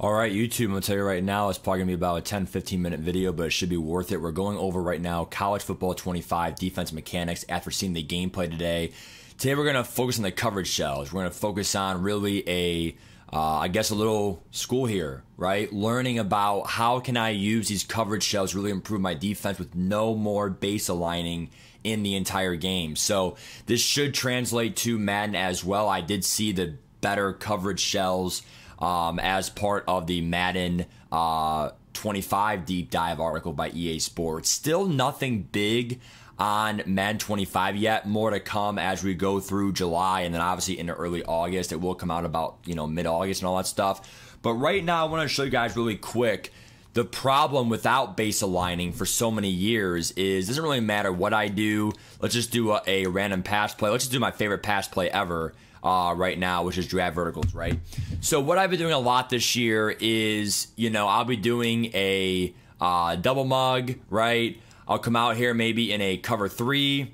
All right, YouTube, I'm going to tell you right now, it's probably going to be about a 10, 15 minute video, but it should be worth it. We're going over right now college football 25 defense mechanics after seeing the gameplay today. Today, we're going to focus on the coverage shells. We're going to focus on really a, uh, I guess, a little school here, right? Learning about how can I use these coverage shells really improve my defense with no more base aligning in the entire game. So this should translate to Madden as well. I did see the better coverage shells um, as part of the Madden uh, 25 deep dive article by EA Sports. Still nothing big on Madden 25 yet. More to come as we go through July and then obviously into early August. It will come out about, you know, mid August and all that stuff. But right now, I want to show you guys really quick. The problem without base aligning for so many years is doesn't really matter what I do. Let's just do a, a random pass play. Let's just do my favorite pass play ever uh, right now, which is draft verticals, right? So what I've been doing a lot this year is, you know, I'll be doing a uh, double mug, right? I'll come out here maybe in a cover three,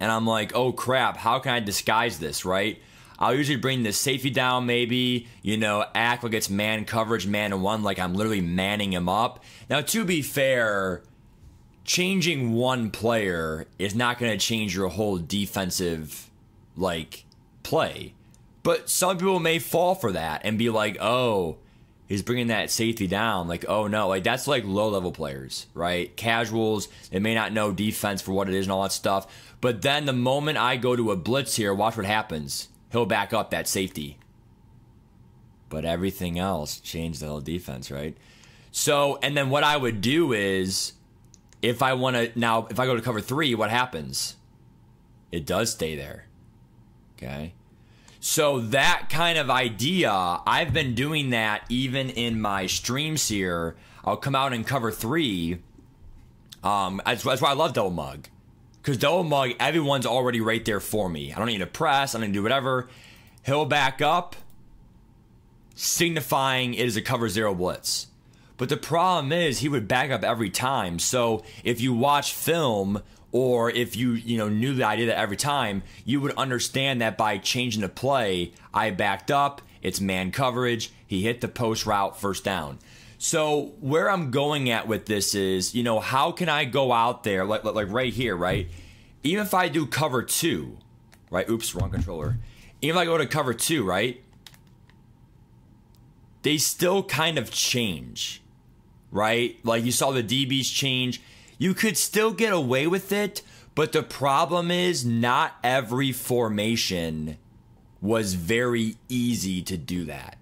and I'm like, oh crap, how can I disguise this, right? I'll usually bring the safety down, maybe, you know, act like it's man coverage, man and one, like I'm literally manning him up. Now, to be fair, changing one player is not going to change your whole defensive, like, play. But some people may fall for that and be like, oh, he's bringing that safety down. Like, oh no, like that's like low level players, right? Casuals, they may not know defense for what it is and all that stuff. But then the moment I go to a blitz here, watch what happens. He'll back up that safety. But everything else changed the whole defense, right? So, and then what I would do is if I want to now, if I go to cover three, what happens? It does stay there. Okay. So that kind of idea, I've been doing that even in my streams here. I'll come out and cover three. Um, that's, that's why I love Double Mug. Because Double Mug, everyone's already right there for me. I don't need to press, I don't need to do whatever. He'll back up, signifying it is a cover zero blitz. But the problem is he would back up every time. So if you watch film or if you you know knew the idea that every time, you would understand that by changing the play, I backed up. It's man coverage. He hit the post route first down. So where I'm going at with this is, you know, how can I go out there like like right here, right? Even if I do cover two, right? Oops, wrong controller. Even if I go to cover two, right? They still kind of change, right? Like you saw the DBs change. You could still get away with it, but the problem is not every formation was very easy to do that.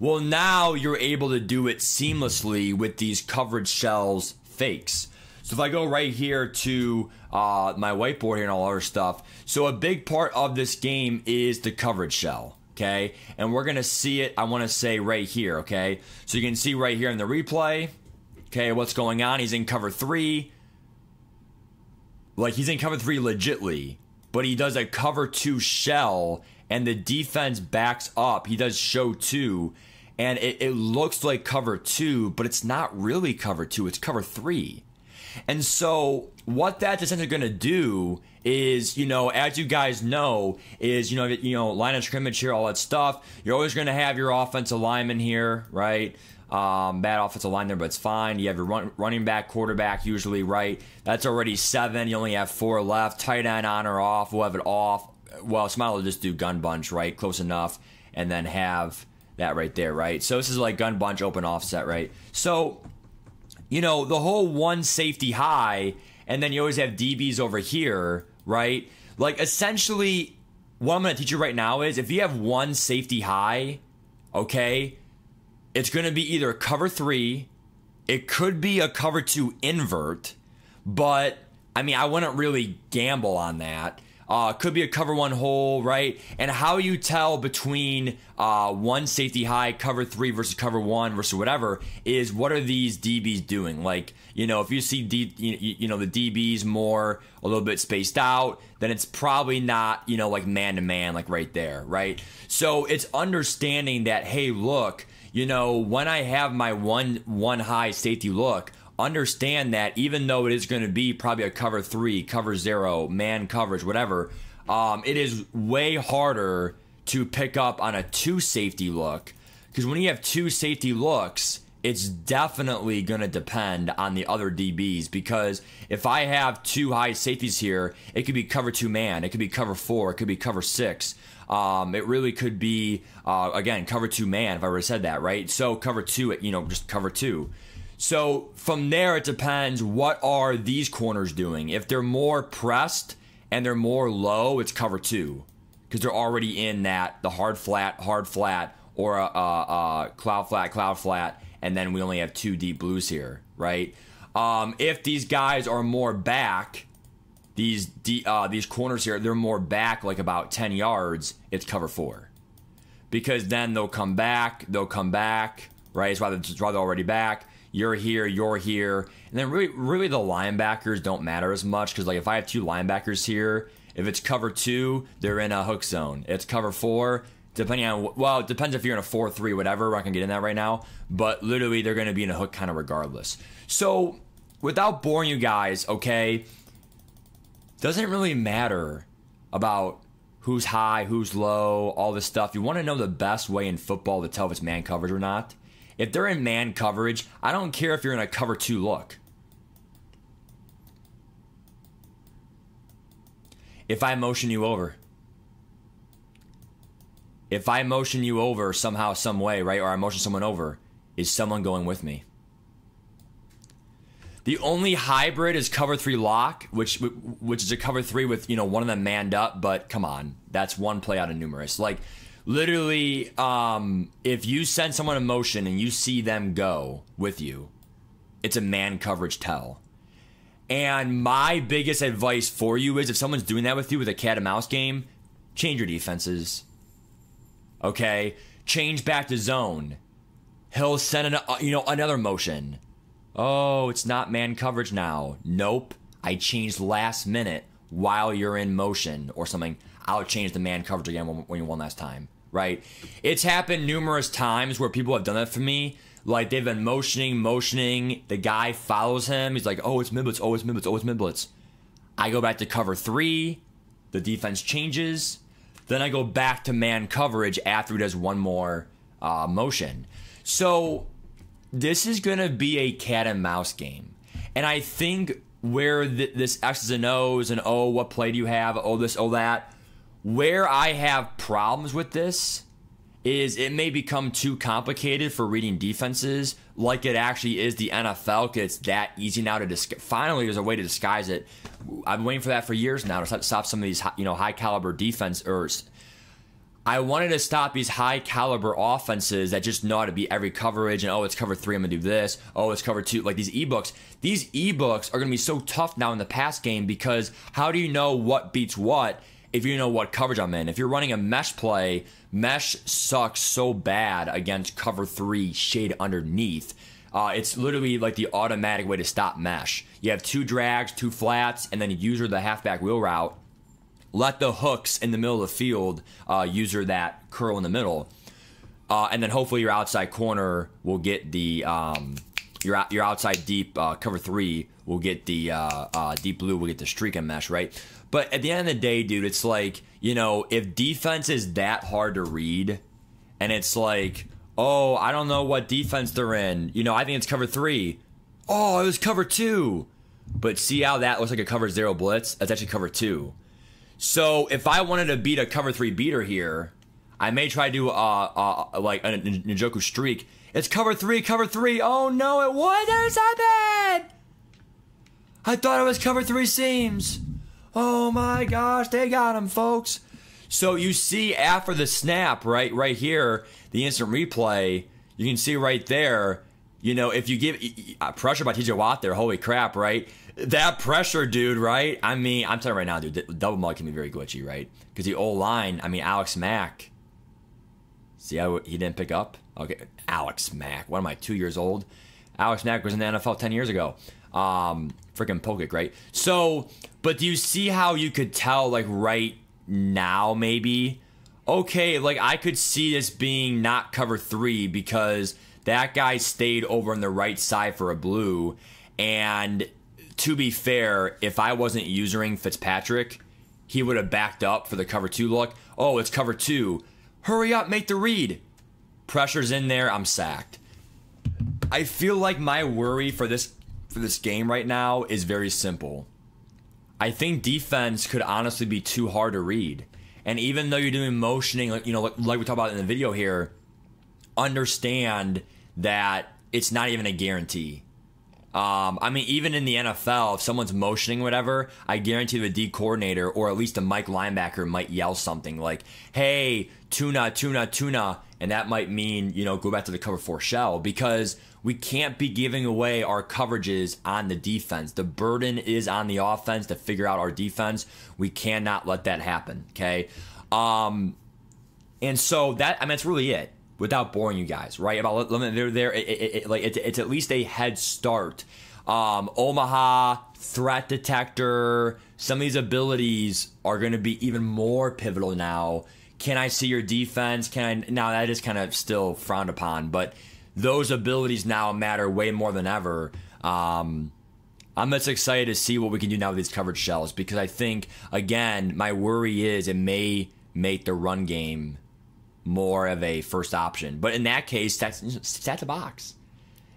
Well, now you're able to do it seamlessly with these coverage shells fakes. So if I go right here to uh, my whiteboard here and all other stuff, so a big part of this game is the coverage shell. Okay, and we're gonna see it. I want to say right here. Okay, so you can see right here in the replay okay, what's going on? He's in cover three. Like, he's in cover three legitly, but he does a cover two shell, and the defense backs up. He does show two, and it, it looks like cover two, but it's not really cover two, it's cover three. And so, what that's essentially going to do is, you know, as you guys know, is you know, you know, line of scrimmage here, all that stuff. You're always going to have your offensive lineman here, right? Um, bad offensive line there, but it's fine. You have your run, running back, quarterback, usually right. That's already seven. You only have four left. Tight end on or off. We'll have it off. Well, Smile will just do gun bunch, right? Close enough. And then have that right there, right? So this is like gun bunch open offset, right? So, you know, the whole one safety high, and then you always have DBs over here, right? Like essentially, what I'm going to teach you right now is if you have one safety high, okay? It's going to be either cover three, it could be a cover two invert, but I mean, I wouldn't really gamble on that. Uh, could be a cover one hole, right? And how you tell between uh, one safety high, cover three versus cover one versus whatever is what are these DBs doing? Like, you know, if you see D, you, know the DBs more a little bit spaced out, then it's probably not you know like man to man like right there, right? So it's understanding that hey, look, you know, when I have my one one high safety look, understand that even though it is going to be probably a cover three, cover zero, man coverage, whatever, um, it is way harder to pick up on a two safety look because when you have two safety looks it's definitely going to depend on the other DBs because if I have two high safeties here, it could be cover two man, it could be cover four, it could be cover six. Um, it really could be uh, again cover two man if I ever said that right. So cover two, you know, just cover two. So from there, it depends what are these corners doing. If they're more pressed and they're more low, it's cover two because they're already in that the hard flat, hard flat, or a, a, a cloud flat, cloud flat and then we only have two deep blues here, right? Um, if these guys are more back, these D, uh, these corners here, they're more back, like about 10 yards, it's cover four. Because then they'll come back, they'll come back, right? It's rather, rather already back. You're here, you're here. And then really, really the linebackers don't matter as much because, like, if I have two linebackers here, if it's cover two, they're in a hook zone. it's cover four, depending on well, it depends if you're in a four three whatever. I can get in that right now, but literally they're gonna be in a hook kind of regardless. So without boring you guys, okay, doesn't really matter about who's high, who's low, all this stuff. You want to know the best way in football to tell if it's man coverage or not. If they're in man coverage, I don't care if you're in a cover two look. If I motion you over if I motion you over somehow, some way, right, or I motion someone over, is someone going with me? The only hybrid is cover three lock, which which is a cover three with you know one of them manned up. But come on, that's one play out of numerous. Like literally, um, if you send someone a motion and you see them go with you, it's a man coverage tell. And my biggest advice for you is if someone's doing that with you with a cat and mouse game, change your defenses. Okay, change back to zone. He'll send an, uh, you know another motion. Oh, it's not man coverage now. Nope, I changed last minute while you're in motion or something. I'll change the man coverage again when, when one last time. Right? It's happened numerous times where people have done that for me like they've been motioning, motioning. The guy follows him. He's like, oh, it's midblitz, oh, it's Miblets, oh, it's I go back to cover three. The defense changes. Then I go back to man coverage after he does one more uh, motion. So this is going to be a cat and mouse game. And I think where th this X's and O's and oh, what play do you have? Oh, this, oh, that. Where I have problems with this is it may become too complicated for reading defenses like it actually is the NFL. It's that easy now to dis- finally there's a way to disguise it. I've been waiting for that for years now to stop some of these you know high caliber defense or I wanted to stop these high caliber offenses that just know how to be every coverage and oh it's cover three I'm gonna do this oh it's cover two like these ebooks these ebooks are gonna be so tough now in the pass game because how do you know what beats what if you know what coverage I'm in. If you're running a mesh play, mesh sucks so bad against cover three shade underneath. Uh, it's literally like the automatic way to stop mesh. You have two drags, two flats, and then you user the halfback wheel route. Let the hooks in the middle of the field uh, user that curl in the middle. Uh, and then hopefully your outside corner will get the um, your your outside deep uh, cover three will get the uh, uh, deep blue will get the streak and mesh right. But at the end of the day, dude, it's like you know if defense is that hard to read, and it's like oh I don't know what defense they're in. You know I think it's cover three. Oh it was cover two. But see how that looks like a cover zero blitz? That's actually cover two. So if I wanted to beat a cover three beater here, I may try to do uh, uh like a Njoku streak it's cover three, cover three. Oh no, it was happened? I thought it was cover three seams. Oh my gosh, they got him, folks. So you see after the snap, right, right here, the instant replay, you can see right there, you know, if you give uh, pressure by TJ Watt there, holy crap, right? That pressure, dude, right? I mean, I'm telling you right now, dude, double mug can be very glitchy, right? Because the old line, I mean, Alex Mack, see how he didn't pick up? Okay, Alex Mack. What am I? Two years old. Alex Mack was in the NFL ten years ago. Um, freaking it, right? So, but do you see how you could tell like right now maybe? Okay, like I could see this being not cover three because that guy stayed over on the right side for a blue. And to be fair, if I wasn't using Fitzpatrick, he would have backed up for the cover two look. Oh, it's cover two. Hurry up, make the read. Pressure's in there. I'm sacked. I feel like my worry for this for this game right now is very simple. I think defense could honestly be too hard to read. And even though you're doing motioning, you know, like, like we talked about in the video here, understand that it's not even a guarantee. Um, I mean, even in the NFL, if someone's motioning whatever, I guarantee the D coordinator or at least a Mike linebacker might yell something like, "Hey, tuna, tuna, tuna," And that might mean, you know, go back to the cover four shell because we can't be giving away our coverages on the defense. The burden is on the offense to figure out our defense. We cannot let that happen. Okay. Um, and so that, I mean, that's really it without boring you guys, right? About they're there, it, it, it, like it's, it's at least a head start. Um, Omaha threat detector, some of these abilities are going to be even more pivotal now can I see your defense? Can I now that is kind of still frowned upon, but those abilities now matter way more than ever. Um, I'm just excited to see what we can do now with these covered shells because I think again my worry is it may make the run game more of a first option. But in that case, that's the box.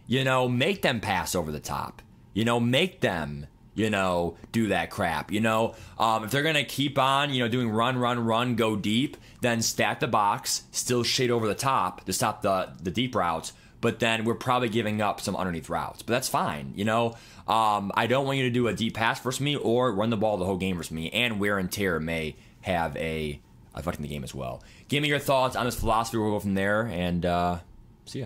You know, make them pass over the top. You know, make them you know, do that crap. You know, um, if they're gonna keep on, you know, doing run, run, run, go deep, then stack the box, still shade over the top to stop the the deep routes. But then we're probably giving up some underneath routes. But that's fine. You know, um, I don't want you to do a deep pass versus me or run the ball the whole game versus me. And wear and tear may have a affecting the game as well. Give me your thoughts on this philosophy. We'll go from there and uh, see ya.